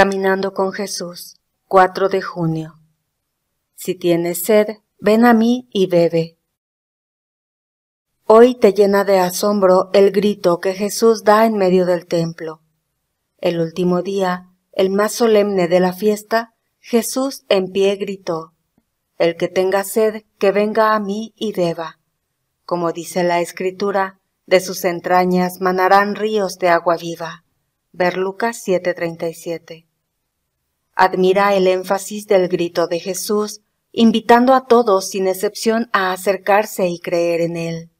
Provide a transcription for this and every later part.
Caminando con Jesús, 4 de junio. Si tienes sed, ven a mí y bebe. Hoy te llena de asombro el grito que Jesús da en medio del templo. El último día, el más solemne de la fiesta, Jesús en pie gritó, El que tenga sed, que venga a mí y beba. Como dice la Escritura, de sus entrañas manarán ríos de agua viva. Ver Lucas 7:37 admira el énfasis del grito de Jesús, invitando a todos sin excepción a acercarse y creer en él.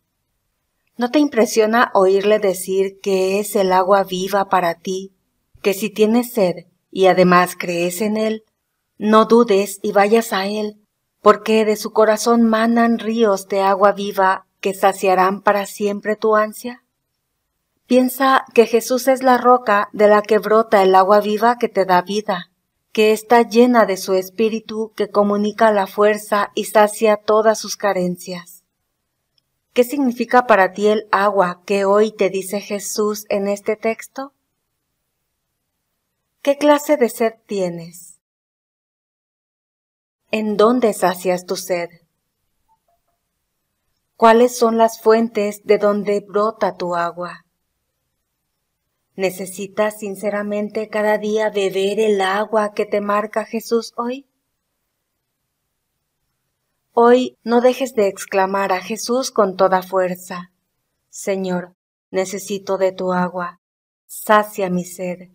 ¿No te impresiona oírle decir que es el agua viva para ti, que si tienes sed y además crees en él, no dudes y vayas a él, porque de su corazón manan ríos de agua viva que saciarán para siempre tu ansia? Piensa que Jesús es la roca de la que brota el agua viva que te da vida que está llena de su espíritu que comunica la fuerza y sacia todas sus carencias. ¿Qué significa para ti el agua que hoy te dice Jesús en este texto? ¿Qué clase de sed tienes? ¿En dónde sacias tu sed? ¿Cuáles son las fuentes de donde brota tu agua? ¿Necesitas sinceramente cada día beber el agua que te marca Jesús hoy? Hoy no dejes de exclamar a Jesús con toda fuerza. Señor, necesito de tu agua. Sacia mi sed.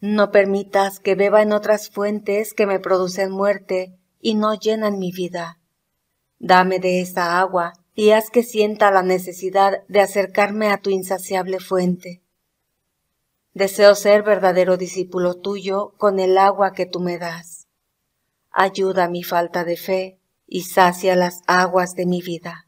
No permitas que beba en otras fuentes que me producen muerte y no llenan mi vida. Dame de esa agua y haz que sienta la necesidad de acercarme a tu insaciable fuente. Deseo ser verdadero discípulo tuyo con el agua que tú me das. Ayuda mi falta de fe y sacia las aguas de mi vida.